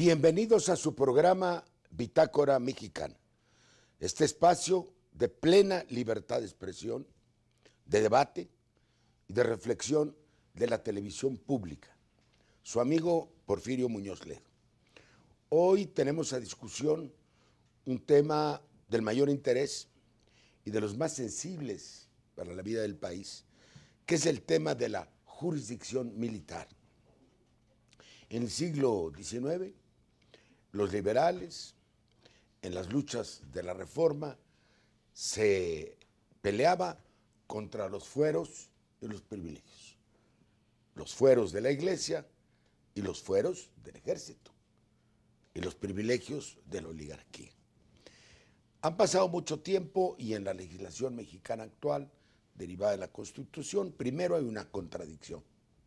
Bienvenidos a su programa Bitácora Mexicana. Este espacio de plena libertad de expresión, de debate y de reflexión de la televisión pública. Su amigo Porfirio Muñoz Ledo. Hoy tenemos a discusión un tema del mayor interés y de los más sensibles para la vida del país, que es el tema de la jurisdicción militar. En el siglo XIX, los liberales en las luchas de la reforma se peleaba contra los fueros y los privilegios. Los fueros de la iglesia y los fueros del ejército y los privilegios de la oligarquía. Han pasado mucho tiempo y en la legislación mexicana actual, derivada de la Constitución, primero hay una contradicción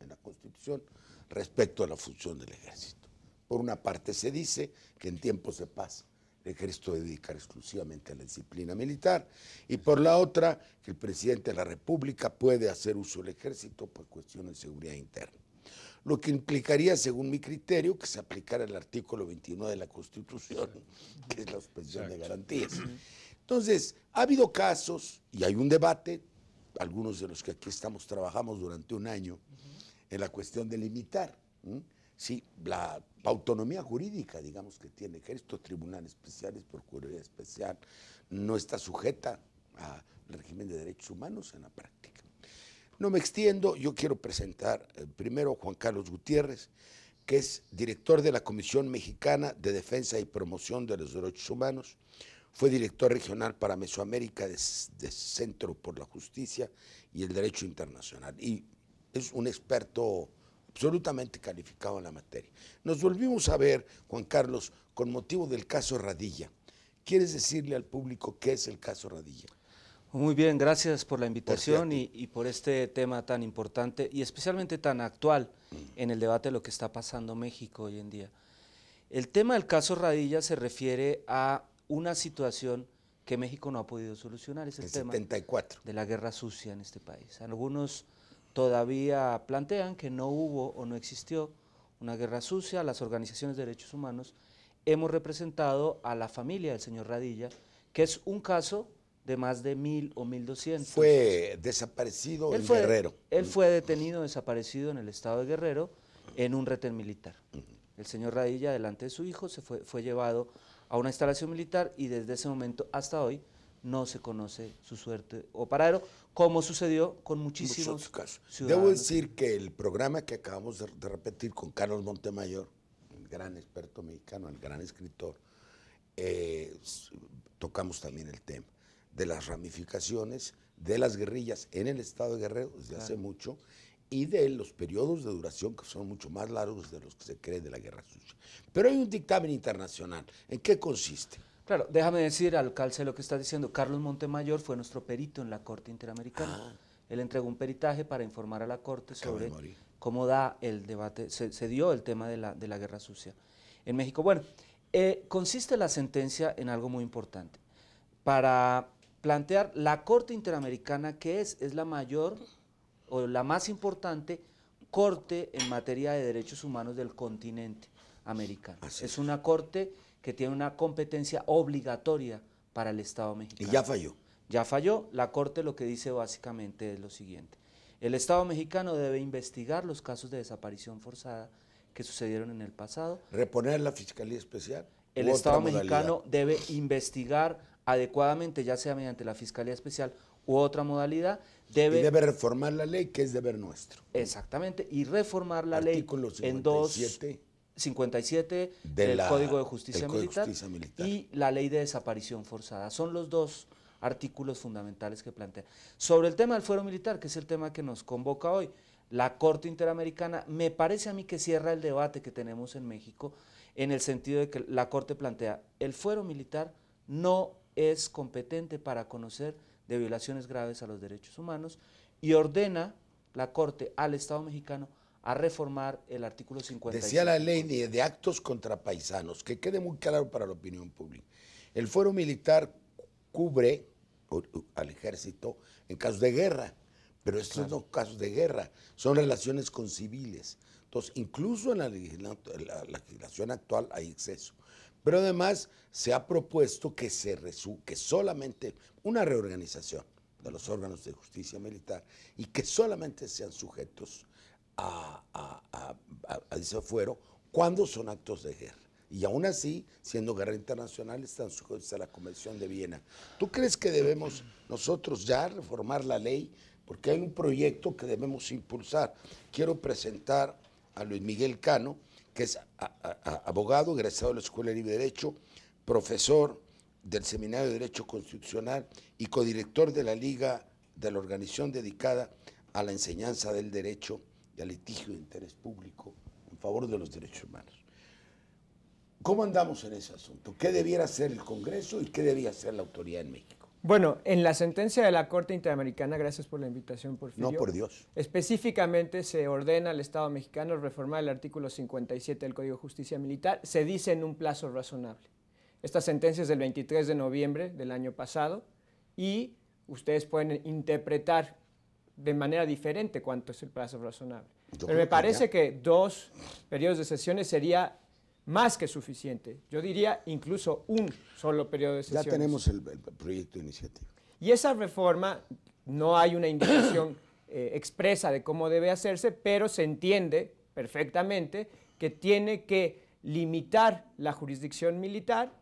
en la Constitución respecto a la función del ejército. Por una parte se dice que en tiempos de paz el ejército dedicar exclusivamente a la disciplina militar y por la otra que el presidente de la República puede hacer uso del ejército por cuestiones de seguridad interna. Lo que implicaría, según mi criterio, que se aplicara el artículo 21 de la Constitución, que es la suspensión de garantías. Entonces, ha habido casos y hay un debate, algunos de los que aquí estamos trabajamos durante un año, en la cuestión de limitar sí, la autonomía jurídica, digamos, que tiene Ejército, Tribunal especiales, Procuraduría Especial, no está sujeta al régimen de derechos humanos en la práctica. No me extiendo, yo quiero presentar eh, primero a Juan Carlos Gutiérrez, que es director de la Comisión Mexicana de Defensa y Promoción de los Derechos Humanos, fue director regional para Mesoamérica de, de Centro por la Justicia y el Derecho Internacional. Y es un experto absolutamente calificado en la materia. Nos volvimos a ver, Juan Carlos, con motivo del caso Radilla. ¿Quieres decirle al público qué es el caso Radilla? Muy bien, gracias por la invitación y, por este tema tan importante y especialmente tan actual en el debate de lo que está pasando México hoy en día. El tema del caso Radilla se refiere a una situación que México no ha podido solucionar, es el, tema 74. de la guerra sucia en este país. Algunos todavía plantean que no hubo o no existió una guerra sucia, las organizaciones de derechos humanos, hemos representado a la familia del señor Radilla, que es un caso de más de mil o mil doscientos. Fue desaparecido el Guerrero. Él mm. fue detenido, desaparecido en el estado de Guerrero, en un reten militar. Mm. El señor Radilla, delante de su hijo, se fue, fue llevado a una instalación militar y desde ese momento hasta hoy no se conoce su suerte o paradero, como sucedió con muchísimos casos. Ciudadanos. Debo decir que el programa que acabamos de repetir con Carlos Montemayor, el gran experto mexicano, el gran escritor, eh, tocamos también el tema de las ramificaciones de las guerrillas en el estado de Guerrero desde hace mucho y de los periodos de duración que son mucho más largos de los que se cree de la guerra sucia. Pero hay un dictamen internacional. ¿En qué consiste? Claro, déjame decir, alcalde, lo que está diciendo. Carlos Montemayor fue nuestro perito en la Corte Interamericana. Ah. Él entregó un peritaje para informar a la Corte sobre cómo da el debate, se, dio el tema de la, guerra sucia en México. Bueno, eh, consiste la sentencia en algo muy importante. Para plantear la Corte Interamericana, que es, es la mayor o la más importante corte en materia de derechos humanos del continente americano. es una corte que tiene una competencia obligatoria para el Estado mexicano. Y ya falló. Ya falló. La Corte lo que dice básicamente es lo siguiente. El Estado mexicano debe investigar los casos de desaparición forzada que sucedieron en el pasado. Reponer la Fiscalía Especial. El Estado mexicano debe investigar adecuadamente, ya sea mediante la Fiscalía Especial u otra modalidad. Debe, y debe reformar la ley, que es deber nuestro. Exactamente, y reformar la ley 57. en dos 57 del Código de Justicia, Militar, Justicia Militar y la Ley de Desaparición Forzada. Son los dos artículos fundamentales que plantea. Sobre el tema del fuero militar, que es el tema que nos convoca hoy, la Corte Interamericana me parece a mí que cierra el debate que tenemos en México en el sentido de que la Corte plantea el fuero militar no es competente para conocer de violaciones graves a los derechos humanos y ordena la Corte al Estado mexicano a reformar el artículo 50 Decía la ley de, actos contra paisanos, que quede muy claro para la opinión pública. El fuero militar cubre al ejército en casos de guerra, pero estos no son casos de guerra, son relaciones con civiles. Entonces, incluso en la, legislación actual hay exceso. Pero además se ha propuesto que, se que solamente una reorganización de los órganos de justicia militar y que solamente sean sujetos a, ese fuero cuando son actos de guerra. Y aún así, siendo guerra internacional, están sujetos a la Convención de Viena. ¿Tú crees que debemos nosotros ya reformar la ley? Porque hay un proyecto que debemos impulsar. Quiero presentar a Luis Miguel Cano, que es abogado, egresado de la Escuela de Libre Derecho, profesor del Seminario de Derecho Constitucional y codirector de la Liga de la Organización dedicada a la enseñanza del derecho y al litigio de interés público en favor de los derechos humanos. ¿Cómo andamos en ese asunto? ¿Qué debiera hacer el Congreso y qué debía hacer la autoridad en México? Bueno, en la sentencia de la Corte Interamericana, gracias por la invitación, Porfirio. No, por Dios. Específicamente se ordena al Estado mexicano reformar el artículo 57 del Código de Justicia Militar, se dice en un plazo razonable. Esta sentencia es del 23 de noviembre del año pasado y ustedes pueden interpretar de manera diferente cuánto es el plazo razonable. Pero me parece que, dos periodos de sesiones sería más que suficiente. Yo diría incluso un solo periodo de sesiones. Ya tenemos el, proyecto de iniciativa. Y esa reforma no hay una indicación eh, expresa de cómo debe hacerse, pero se entiende perfectamente que tiene que limitar la jurisdicción militar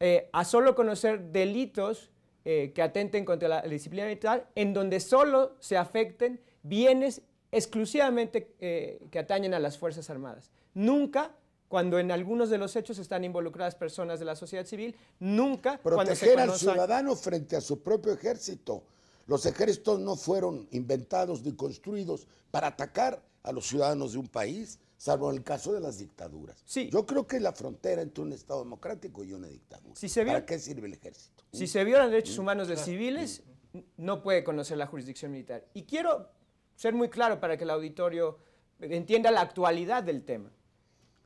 eh, a solo conocer delitos eh, que atenten contra la, disciplina militar, en donde solo se afecten bienes exclusivamente eh, que atañen a las Fuerzas Armadas. Nunca cuando en algunos de los hechos están involucradas personas de la sociedad civil, nunca proteger al ciudadano frente a su propio ejército los ejércitos no fueron inventados ni construidos para atacar a los ciudadanos de un país, salvo en el caso de las dictaduras. Yo creo que la frontera entre un Estado democrático y una dictadura. ¿Para qué sirve el ejército? Si se violan derechos mm. humanos de civiles, mm. no puede conocer la jurisdicción militar. Y quiero ser muy claro para que el auditorio entienda la actualidad del tema.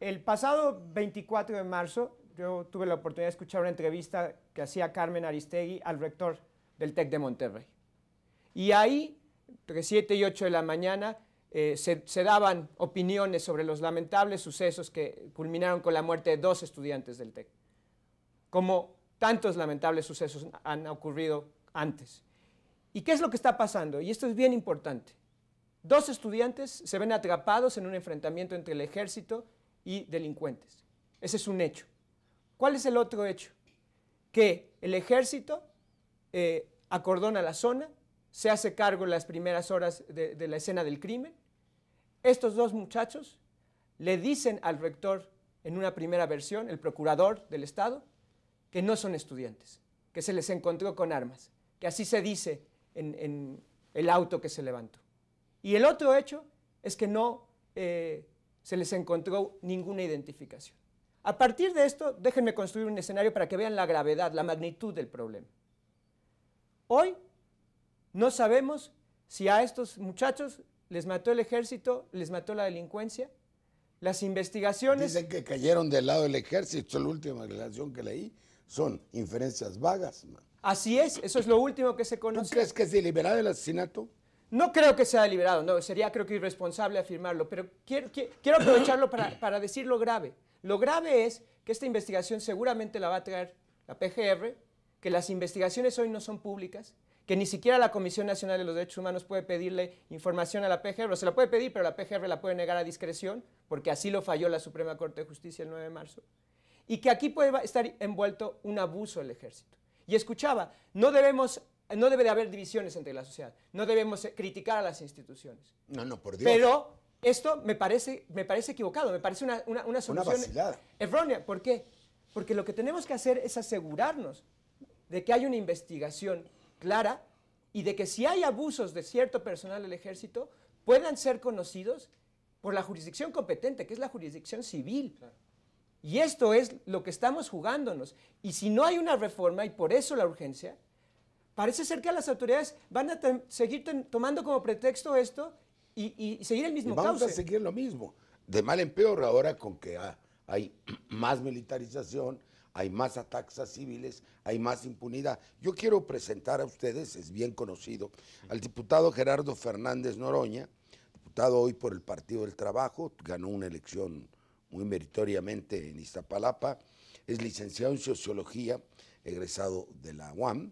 El pasado 24 de marzo, yo tuve la oportunidad de escuchar una entrevista que hacía Carmen Aristegui al rector del TEC de Monterrey. Y ahí, entre 7 y 8 de la mañana, eh, se, daban opiniones sobre los lamentables sucesos que culminaron con la muerte de dos estudiantes del TEC, como tantos lamentables sucesos han ocurrido antes. ¿Y qué es lo que está pasando? Y esto es bien importante. Dos estudiantes se ven atrapados en un enfrentamiento entre el ejército y delincuentes. Ese es un hecho. ¿Cuál es el otro hecho? Que el ejército eh, acordona la zona se hace cargo en las primeras horas de, la escena del crimen. Estos dos muchachos le dicen al rector en una primera versión, el procurador del Estado, que no son estudiantes, que se les encontró con armas, que así se dice en, el auto que se levantó. Y el otro hecho es que no eh, se les encontró ninguna identificación. A partir de esto, déjenme construir un escenario para que vean la gravedad, la magnitud del problema. Hoy no sabemos si a estos muchachos les mató el ejército, les mató la delincuencia. Las investigaciones... Dicen que cayeron del lado del ejército, la última relación que leí, son inferencias vagas. Así es, eso es lo último que se conoce. ¿Tú crees que es deliberado el asesinato? No creo que sea deliberado, no, sería creo que irresponsable afirmarlo, pero quiero, quiero aprovecharlo para, para decir lo grave. Lo grave es que esta investigación seguramente la va a traer la PGR, que las investigaciones hoy no son públicas, que ni siquiera la Comisión Nacional de los Derechos Humanos puede pedirle información a la PGR, o se la puede pedir, pero la PGR la puede negar a discreción, porque así lo falló la Suprema Corte de Justicia el 9 de marzo, y que aquí puede estar envuelto un abuso del ejército. Y escuchaba, no debemos no debe de haber divisiones entre la sociedad. No debemos criticar a las instituciones. No, no, por Dios. Pero esto me parece, me parece equivocado, me parece una, una, una solución errónea. ¿Por qué? Porque lo que tenemos que hacer es asegurarnos de que hay una investigación clara y de que si hay abusos de cierto personal del ejército, puedan ser conocidos por la jurisdicción competente, que es la jurisdicción civil. Y esto es lo que estamos jugándonos. Y si no hay una reforma, y por eso la urgencia, parece ser que las autoridades van a seguir tomando como pretexto esto y, seguir el mismo vamos a seguir lo mismo, de mal en peor ahora con que hay más militarización, hay más ataques civiles, hay más impunidad. Yo quiero presentar a ustedes, es bien conocido, al diputado Gerardo Fernández Noroña, diputado hoy por el Partido del Trabajo, ganó una elección muy meritoriamente en Iztapalapa, es licenciado en Sociología, egresado de la UAM,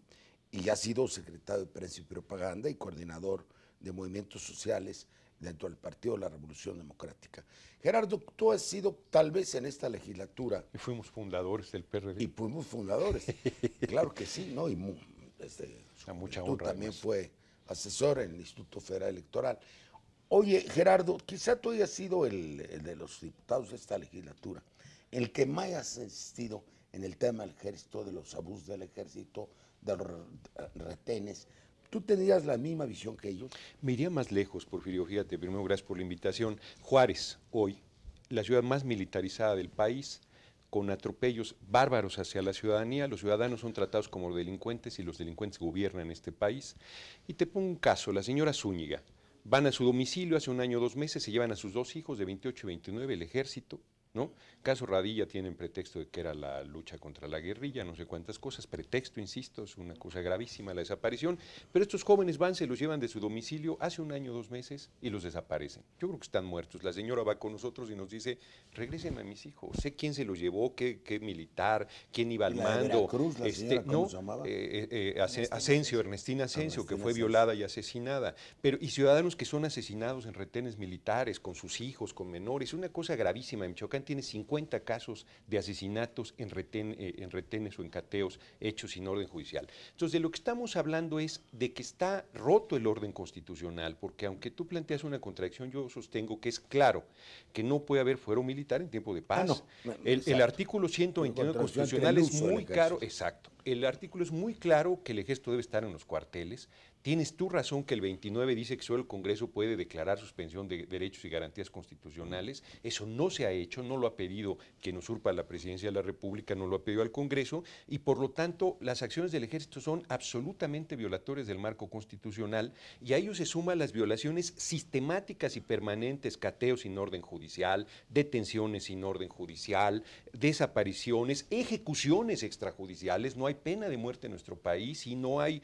y ha sido secretario de Prensa y Propaganda y coordinador de Movimientos Sociales dentro del Partido de la Revolución Democrática. Gerardo, tú has sido tal vez en esta legislatura. Y fuimos fundadores del PRD. Y fuimos fundadores, claro que sí, ¿no? Y este, tú también fue asesor en el Instituto Federal Electoral. Oye, Gerardo, quizá tú hayas sido el, de los diputados de esta legislatura, el que más has insistido en el tema del ejército, de los abusos del ejército, de los retenes, ¿Tú tenías la misma visión que ellos? Me iría más lejos, Porfirio. Fíjate, primero, gracias por la invitación. Juárez, hoy, la ciudad más militarizada del país, con atropellos bárbaros hacia la ciudadanía. Los ciudadanos son tratados como delincuentes y los delincuentes gobiernan este país. Y te pongo un caso, la señora Zúñiga. Van a su domicilio hace un año o dos meses, se llevan a sus dos hijos de 28 y 29, el ejército ¿no? Caso Radilla tienen pretexto de que era la lucha contra la guerrilla, no sé cuántas cosas, pretexto, insisto, es una cosa gravísima la desaparición, pero estos jóvenes van, se los llevan de su domicilio hace un año, dos meses y los desaparecen. Yo creo que están muertos. La señora va con nosotros y nos dice, regresen a mis hijos, sé quién se los llevó, qué, militar, quién iba al mando. La ¿no? Ernestina Asencio, que fue violada y asesinada. Pero, y ciudadanos que son asesinados en retenes militares, con sus hijos, con menores, Es una cosa gravísima en Michoacán tiene 50 casos de asesinatos eh, en, retenes o en cateos hechos sin orden judicial. Entonces, de lo que estamos hablando es de que está roto el orden constitucional, porque aunque tú planteas una contradicción, yo sostengo que es claro que no puede haber fuero militar en tiempo de ah, paz. el, artículo 129 constitucional es muy claro. exacto. El artículo es muy claro que el ejército debe estar en los cuarteles, Tienes tú razón que el 29 dice que solo el Congreso puede declarar suspensión de derechos y garantías constitucionales. Eso no se ha hecho, no lo ha pedido quien usurpa la presidencia de la República, no lo ha pedido al Congreso y por lo tanto las acciones del ejército son absolutamente violatorias del marco constitucional y a ello se suman las violaciones sistemáticas y permanentes, cateos sin orden judicial, detenciones sin orden judicial, desapariciones, ejecuciones extrajudiciales. No hay pena de muerte en nuestro país y no hay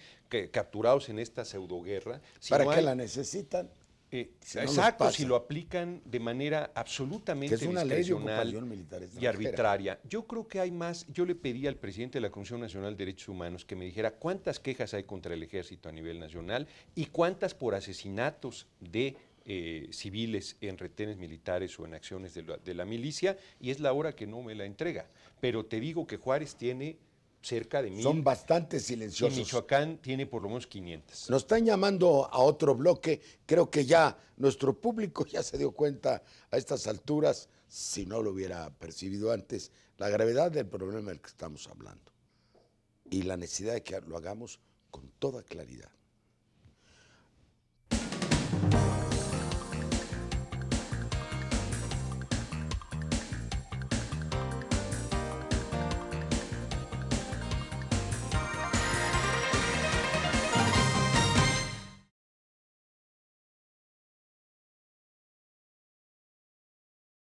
capturados en este esta pseudoguerra. Si ¿Para qué la necesitan? Eh, exacto, si lo aplican de manera absolutamente y arbitraria. Yo creo que hay más. Yo le pedí al presidente de la Comisión Nacional de Derechos Humanos que me dijera cuántas quejas hay contra el ejército a nivel nacional y cuántas por asesinatos de eh, civiles en retenes militares o en acciones de la milicia, y es la hora que no me la entrega. Pero te digo que Juárez tiene cerca de mil. Son bastante silenciosos. Y Michoacán tiene por lo menos 500. Nos están llamando a otro bloque. Creo que ya nuestro público ya se dio cuenta a estas alturas, si no lo hubiera percibido antes, la gravedad del problema del que estamos hablando y la necesidad de que lo hagamos con toda claridad.